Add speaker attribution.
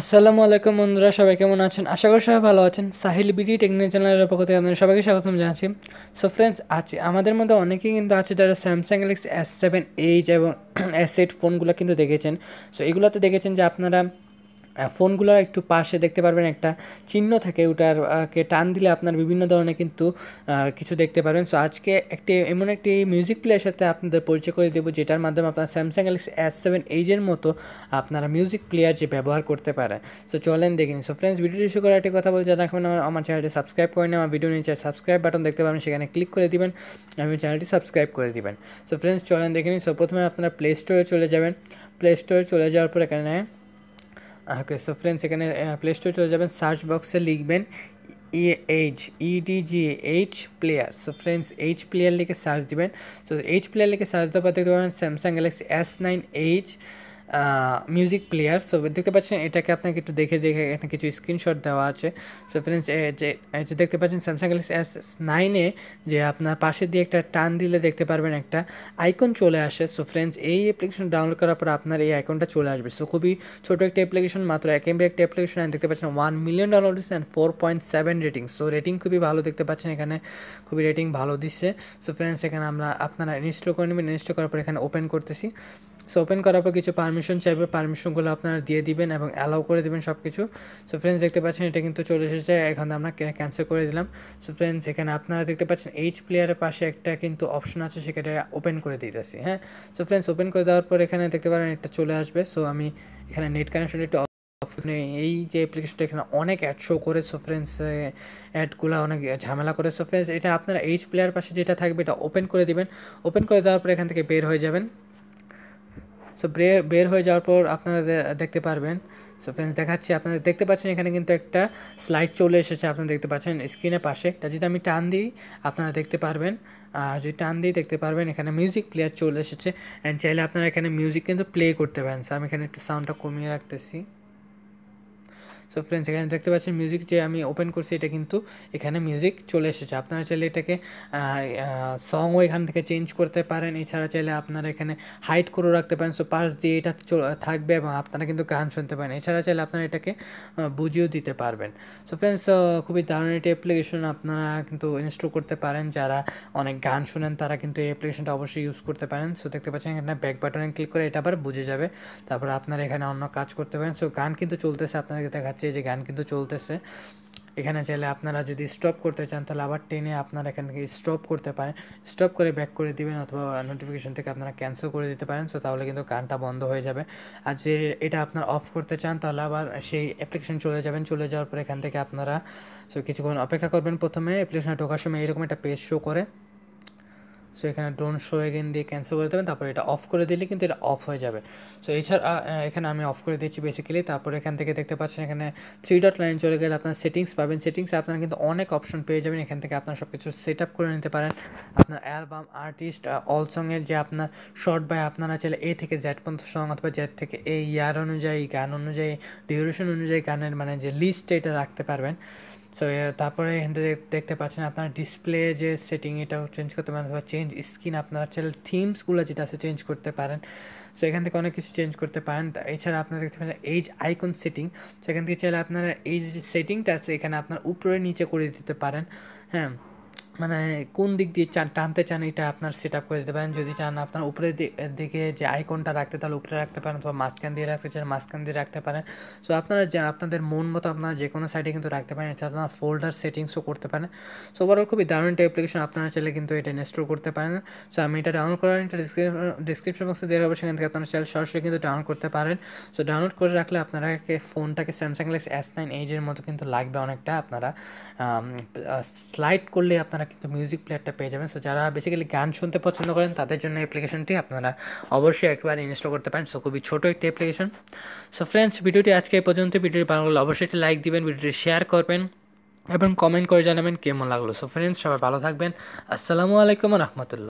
Speaker 1: আসসালামু আলাইকুম বন্ধুরা সবাই কেমন আছেন আশা করি সবাই ভালো আছেন সাহিল বিডি টেকনিক চ্যানেলের পক্ষ থেকে আপনাদের সবাইকে স্বাগতম জানাচ্ছি সো ফ্রেন্ডস আছে আমাদের মধ্যে অনেকেই কিন্তু আছে যারা Samsung Galaxy S seven edge এবং এস এইট ফোনগুলো কিন্তু দেখেছেন সো এগুলোতে দেখেছেন যে আপনারা ফোনগুলোর একটু পাশে দেখতে পারবেন একটা চিহ্ন থাকে ওটার কে টান দিলে আপনার বিভিন্ন ধরনের কিন্তু কিছু দেখতে পারবেন সো আজকে একটি এমন একটি মিউজিক প্লেয়ার সাথে আপনাদের পরিচয় করে দেবো যেটার মাধ্যমে আপনার স্যামসাং গ্যালাক্সি এস সেভেন এইজের মতো আপনারা মিউজিক প্লেয়ার যে ব্যবহার করতে পারেন সো চলেন দেখিনি সো ফ্রেন্ডস ভিডিওটি শুরু করার একটি কথা বলছি রাখবেন আমার চ্যানেলটি সাবস্ক্রাইব করে নেওয়া ভিডিও নিচে সাবস্ক্রাইব বাটন দেখতে পাবেন সেখানে ক্লিক করে দিবেন আমি চ্যানেলটি সাবস্ক্রাইব করে দিবেন সো ফ্রেন্ডস চলেন দেখিনি সো প্রথমে আপনারা প্লে স্টোরে চলে যাবেন প্লে স্টোরে চলে যাওয়ার পর এখানে ওকে সো ফ্রেন্ডস এখানে প্লে স্টোরে চলে যাবেন সার্চ বক্সে লিখবেন E edge EDG edge player so friends edge player লিখে সার্চ দিবেন সো এইচ প্লেয়ার লিখে সার্চ দেওয়ার পর দেখতে পাবেন Samsung Galaxy S nine edge music player so দেখতে পাচ্ছেন এটাকে আপনাকে একটু দেখে দেখে এখানে কিছু স্ক্রিনশট দেওয়া আছে সো ফ্রেন্ডস যে দেখতে পাচ্ছেন স্যামসাং গ্যালাক্সি এস নাইনে যে আপনার পাশে দিয়ে একটা টান দিলে দেখতে পারবেন একটা আইকন চলে আসে সো ফ্রেন্ডস এই অ্যাপ্লিকেশন ডাউনলোড করার পর আপনার এই আইকনটা চলে আসবে সো খুবই ছোটো একটা অ্যাপ্লিকেশন মাত্র এক এমবি একটা অ্যাপ্লিকেশন দেখতে পাচ্ছেন ওয়ান মিলিয়ন ডাউনলোড হয়েছে and four point seven rating so rating খুবই ভালো দেখতে পাচ্ছেন এখানে খুবই রেটিং ভালো দিচ্ছে সো ফ্রেন্ডস এখানে আমরা আপনারা ইনস্টল করে নেবেন ইনস্টল করার পর এখানে ওপেন করতেছি সো ওপেন করার পর কিছু পারমিশন চাইবে পারমিশনগুলো আপনারা দিয়ে দিবেন এবং অ্যালাউ করে দেবেন সব কিছু সো ফ্রেন্ডস দেখতে পাচ্ছেন এটা কিন্তু চলে এসেছে এখন আমরা ক্যান্সেল করে দিলাম সো ফ্রেন্ডস এখানে আপনারা দেখতে পাচ্ছেন এইচ প্লেয়ারের পাশে একটা কিন্তু অপশন আছে সেটা ওপেন করে দিতেছি হ্যাঁ সো ফ্রেন্ডস ওপেন করে দেওয়ার পর এখানে দেখতে পারেন এটা চলে আসবে সো আমি এখানে নেট কানেকশন একটু এই যে অ্যাপ্লিকেশনটা এখানে অনেক অ্যাড শো করে সো ফ্রেন্ডস অ্যাডগুলো অনেক ঝামেলা করে সো ফ্রেন্ডস এটা আপনারা এইচ প্লেয়ার পাশে যেটা থাকবে এটা ওপেন করে দিবেন ওপেন করে দেওয়ার পর এখান থেকে বের হয়ে যাবেন সো বের হয়ে যাওয়ার পর আপনারা দেখতে পারবেন সো ফ্রেন্ডস দেখাচ্ছি আপনারা দেখতে পাচ্ছেন এখানে কিন্তু একটা স্লাইড চলে এসেছে আপনারা দেখতে পাচ্ছেন স্ক্রিনের পাশে এটা যদি আমি টান দিই আপনারা দেখতে পারবেন আর যদি টান দিই দেখতে পারবেন এখানে মিউজিক প্লেয়ার চলে এসেছে অ্যান্ড চাইলে আপনারা এখানে মিউজিক কিন্তু প্লে করতে পারেন সো আমি এখানে একটু সাউন্ডটা কমিয়ে রাখতেছি সো ফ্রেন্ডস এখানে দেখতে পাচ্ছেন মিউজিক যে আমি ওপেন করছি এটা কিন্তু এখানে মিউজিক চলে এসেছে আপনারা চাইলে এটাকে সংও এখান থেকে চেঞ্জ করতে পারেন এছাড়া চাইলে আপনারা এখানে হাইট করেও রাখতে পারেন সো পাশ দিয়ে এটা থাকবে এবং আপনারা কিন্তু গান শুনতে পারেন এছাড়া চাইলে আপনারা এটাকে বুঝিয়েও দিতে পারবেন সো ফ্রেন্ডস খুবই দারুণ একটি অ্যাপ্লিকেশন আপনারা কিন্তু ইনস্টল করতে পারেন যারা অনেক গান শুনেন তারা কিন্তু এই অ্যাপ্লিকেশনটা অবশ্যই ইউজ করতে পারেন সো দেখতে পাচ্ছেন এখানে ব্যাক বাটনে ক্লিক করে এটা আবার বুঝে যাবে তারপর আপনারা এখানে অন্য কাজ করতে পারেন সো গান কিন্তু চলতেছে আপনাদেরকে দেখা আছে যে গান কিন্তু চলতেছে এখানে চাইলে আপনারা যদি স্টপ করতে চান তাহলে আবার টেনে আপনারা এখান থেকে স্টপ করতে পারেন স্টপ করে ব্যাক করে দিবেন অথবা নোটিফিকেশন থেকে আপনারা ক্যান্সেল করে দিতে পারেন সো তাহলে কিন্তু গানটা বন্ধ হয়ে যাবে আর যে এটা আপনারা অফ করতে চান তাহলে আবার সেই অ্যাপ্লিকেশন চলে যাবেন চলে যাওয়ার পর এখান থেকে আপনারা সো কিছুক্ষণ অপেক্ষা করবেন প্রথমে অ্যাপ্লিকেশনে ঢোকার সময় এরকম একটা পেজ শো করে সো এখানে ডোন্ট শো এগেন দিয়ে ক্যান্সেল করে দেবেন তারপর এটা অফ করে দিলে কিন্তু এটা অফ হয়ে যাবে সো এছাড়া এখানে আমি অফ করে দিচ্ছি বেসিক্যালি তারপর এখান থেকে দেখতে পাচ্ছেন এখানে থ্রি ডট লাইন চলে গেলে আপনার সেটিংস পাবেন সেটিংসে আপনারা কিন্তু অনেক অপশন পেয়ে যাবেন এখান থেকে আপনার সব কিছু সেট আপ করে নিতে পারেন আপনার অ্যালবাম আর্টিস্ট অল সঙের যে আপনার শর্ট বাই আপনারা চাইলে এ থেকে জ্যাট পর্যন্ত সং অথবা জ্যাট থেকে এই ইয়ার অনুযায়ী গান অনুযায়ী ডিউরেশন অনুযায়ী গানের মানে যে লিস্ট এটা রাখতে পারবেন সো তারপরে এখান থেকে দেখতে পাচ্ছেন আপনার ডিসপ্লে যে সেটিং এটাও চেঞ্জ করতে পারেন বা চেঞ্জ স্ক্রিন আপনারা চাইলে থিমসগুলো যেটা আছে চেঞ্জ করতে পারেন সো এখান থেকে অনেক কিছু চেঞ্জ করতে পারেন এছাড়া আপনারা দেখতে পাচ্ছেন এইজ আইকন সেটিং সেখান থেকে চাইলে আপনারা এই যে সেটিংটা আছে এখানে আপনার উপরে নিচে করে দিতে পারেন হ্যাঁ মানে কোন দিক দিয়ে চান টানতে চান এটা আপনার সেট আপ করে দিতে পারেন যদি চান আপনার উপরের দিকে যে আইকনটা রাখতে তাহলে উপরে রাখতে পারেন অথবা মাঝখান দিয়ে রাখতে চান মাঝখান দিয়ে রাখতে পারেন সো আপনারা যে আপনাদের মন মতো আপনারা যে কোনো সাইডে কিন্তু রাখতে পারেন এছাড়া আপনার ফোল্ডার সেটিংসও করতে পারেন সো ওভারঅল খুবই দারুণ একটা অ্যাপ্লিকেশন আপনারা চাইলে কিন্তু এটা ইনস্টল করতে পারেন সো আমি এটা ডাউনলোড করার এটা ডিসক্রিপশন বক্সে দেওয়া হবে সেখান থেকে আপনারা চাইলে সরাসরি কিন্তু ডাউনলোড করতে পারেন সো ডাউনলোড করে রাখলে আপনারা ফোনটাকে স্যামসাং গ্যালাক্সি এস নাইন এইজের মতো কিন্তু লাগবে অনেকটা আপনারা স্লাইড করলে আপনারা আপনারা কিন্তু মিউজিক প্লেয়ারটা পেয়ে যাবেন সো যারা বেসিক্যালি গান শুনতে পছন্দ করেন তাদের জন্য অ্যাপ্লিকেশনটি আপনারা অবশ্যই একবার ইনস্টল করতে পারেন সো খুবই ছোটো একটি অ্যাপ্লিকেশন সো ফ্রেন্ডস ভিডিওটি আজকে এই পর্যন্ত ভিডিওটি ভালো লাগলে অবশ্যই একটি লাইক দিবেন ভিডিওটি শেয়ার করবেন এবং কমেন্ট করে জানাবেন কেমন লাগলো সো ফ্রেন্ডস সবাই ভালো থাকবেন আসসালামু আলাইকুম রহমতুল্লাহ